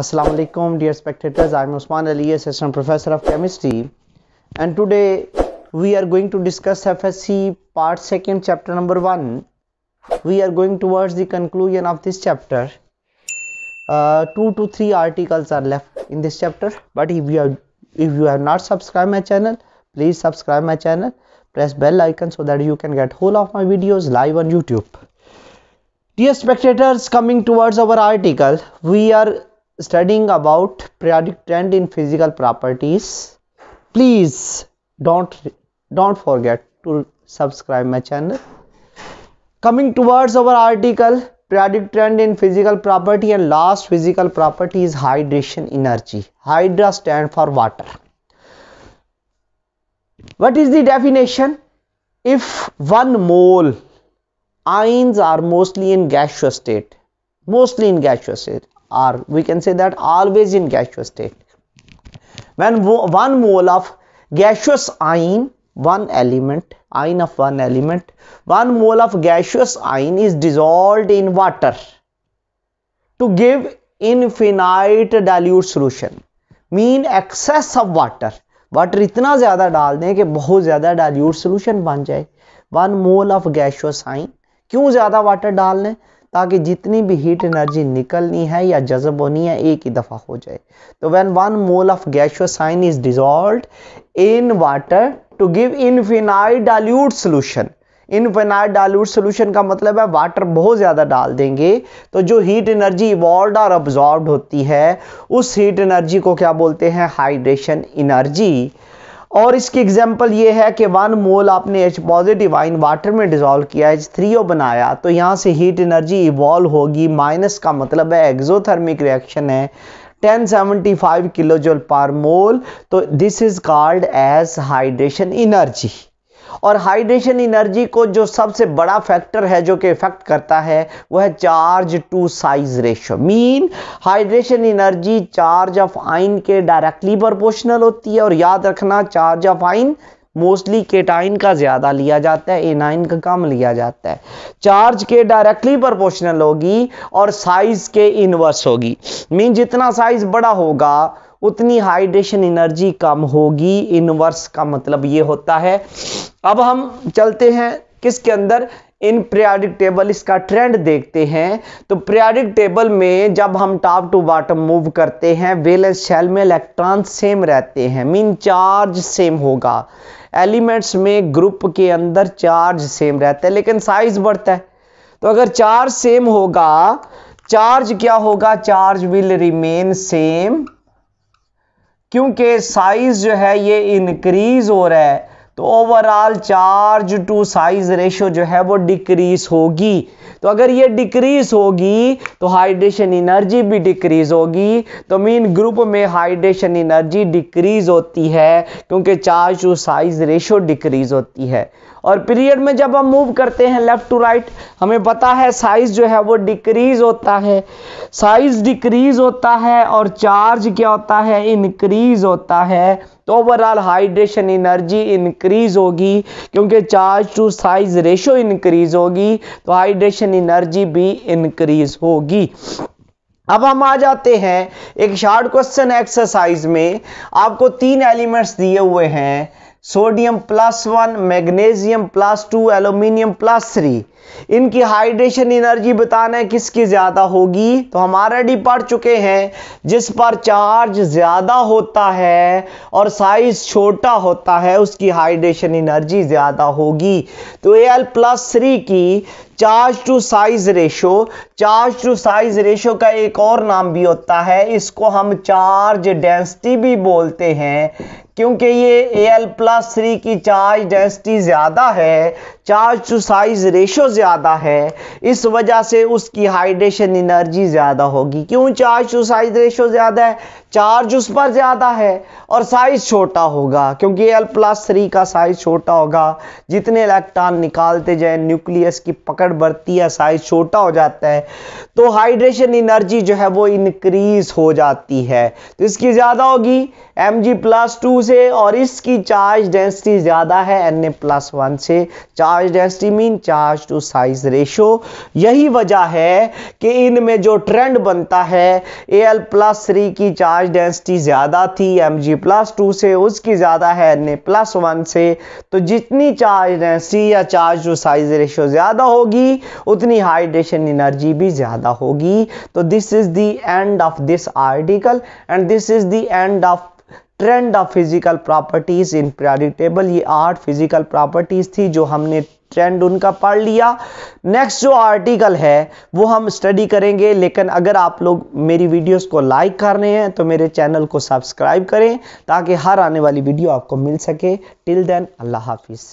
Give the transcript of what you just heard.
Assalamu alaikum dear spectators I'm Usman Ali assistant professor of chemistry and today we are going to discuss FSC part 2nd chapter number 1 we are going towards the conclusion of this chapter uh, 2 to 3 articles are left in this chapter but if you are if you have not subscribed my channel please subscribe my channel press bell icon so that you can get whole of my videos live on youtube dear spectators coming towards our article we are studying about periodic trend in physical properties please don't don't forget to subscribe my channel coming towards our article periodic trend in physical property and last physical property is hydration energy hydra stand for water what is the definition if one mole ions are mostly in gaseous state mostly in gaseous state or we can say that always in gaseous state. When one mole of gaseous ion, one element, ion of one element, one mole of gaseous ion is dissolved in water to give infinite dilute solution. Mean excess of water. Water इतना ज़्यादा डाल दें कि बहुत ज़्यादा dilute solution बन जाए one mole of gaseous आइन क्यों ज़्यादा वाटर डाल लें ताकि जितनी भी हीट एनर्जी निकलनी है या जजब होनी है एक ही दफ़ा हो जाए तो when one mole of gaseous ion is dissolve in water to give infinite dilute solution infinite dilute solution का मतलब है वाटर बहुत ज़्यादा डाल देंगे तो जो हीट एनर्जी इवॉल्व और अब्जॉर्ब होती है उस हीट एनर्जी को क्या बोलते हैं हाइड्रेशन एनर्जी और इसकी एग्जाम्पल ये है कि वन मोल आपने एच पॉजिटिव आइन वाटर में डिजोल्व किया एच थ्री ओ बनाया तो यहाँ से हीट एनर्जी इवॉल्व होगी माइनस का मतलब है एक्जोथर्मिक रिएक्शन है 1075 जोल पर मोल तो this is called as hydration energy और हाइड्रेशन एनर्जी को जो सबसे बड़ा फैक्टर है जो कि इफेक्ट करता है वह है charge to size ratio mean hydration energy charge of ion के डायरेक्टली प्रोपोर्शनल होती है और याद रखना charge of ion mostly cation का ज़्यादा लिया जाता है एनाइन का कम लिया जाता है चार्ज के डायरेक्टली प्रोपोर्शनल होगी और साइज के इनवर्स होगी मीन जितना साइज बड़ा होगा उतनी हाइड्रेशन एनर्जी कम होगी इनवर्स का मतलब ये होता है अब हम चलते हैं किसके अंदर इन प्रयाडिक टेबल इसका ट्रेंड देखते हैं तो प्रयाडिक टेबल में जब हम टॉप टू बॉटम मूव करते हैं वेलेंस शेल में इलेक्ट्रॉन सेम रहते हैं मीन चार्ज सेम होगा एलिमेंट्स में ग्रुप के अंदर चार्ज सेम रहता है लेकिन साइज बढ़ता है तो अगर चार्ज सेम होगा चार्ज क्या होगा चार्ज विल रिमेन सेम क्योंकि साइज जो है ये इंक्रीज हो रहा है तो overall charge to size ratio जो है वो डिक्रीज होगी तो अगर ये डिक्रीज होगी तो हाइड्रेशन एनर्जी भी डिक्रीज होगी तो मीन ग्रुप में हाइड्रेशन एनर्जी डिक्रीज होती है क्योंकि charge to size ratio decrease होती है और पीरियड में जब हम मूव करते हैं लेफ्ट टू राइट हमें पता है साइज जो है वो डिक्रीज होता है साइज डिक्रीज होता है और चार्ज क्या होता है इनक्रीज़ होता है तो ओवरऑल हाइड्रेशन एनर्जी इंक्रीज होगी क्योंकि charge to size ratio increase होगी तो हाइड्रेशन एनर्जी भी इंक्रीज होगी अब हम आ जाते हैं एक शार्ट क्वेश्चन एक्सरसाइज में आपको तीन एलिमेंट्स दिए हुए हैं sodium plus one magnesium plus two aluminium plus three इनकी हाइड्रेशन एनर्जी बताना है किसकी ज़्यादा होगी तो हम ऑलरेडी पढ़ चुके हैं जिस पर चार्ज ज़्यादा होता है और साइज छोटा होता है उसकी हाइड्रेशन एनर्जी ज़्यादा होगी तो ए एल प्लस थ्री की charge to size ratio charge to size ratio का एक और नाम भी होता है इसको हम चार्ज डेंसिटी भी बोलते हैं क्योंकि ये ए एल प्लस थ्री की चार्ज डेंसिटी ज़्यादा है चार्ज टू साइज रेशो ज़्यादा है इस वजह से उसकी हाइड्रेशन एनर्जी ज़्यादा होगी क्यों चार्ज टू साइज रेशो ज़्यादा है चार्ज उस पर ज़्यादा है और साइज छोटा होगा क्योंकि ए एल प्लस थ्री का साइज छोटा होगा जितने इलेक्ट्रॉन निकालते जाए न्यूक्लियस की पकड़ कारण बढ़ती है साइज छोटा हो जाता है तो हाइड्रेशन एनर्जी जो है वो इनक्रीज हो जाती है तो इसकी ज़्यादा होगी एम जी प्लस टू से और इसकी चार्ज डेंसिटी ज़्यादा है एन ए प्लस वन से charge density mean charge to size ratio यही वजह है कि इनमें जो ट्रेंड बनता है ए एल प्लस थ्री की चार्ज डेंसिटी ज़्यादा थी एम जी प्लस टू से उसकी ज़्यादा है एन ए प्लस वन से तो जितनी चार्ज डेंसिटी या चार्ज टू साइज रेशो ज़्यादा होगी होगी उतनी हाइड्रेशन एनर्जी भी ज़्यादा होगी तो this is the end of this article and this is the end of trend of physical properties in periodic table ये आठ फिजिकल प्रॉपर्टीज़ थी जो हमने ट्रेंड उनका पढ़ लिया नेक्स्ट जो आर्टिकल है वो हम स्टडी करेंगे लेकिन अगर आप लोग मेरी वीडियोस को लाइक कर रहे हैं तो मेरे चैनल को सब्सक्राइब करें ताकि हर आने वाली वीडियो आपको मिल सके टिल देन अल्लाह हाफिज़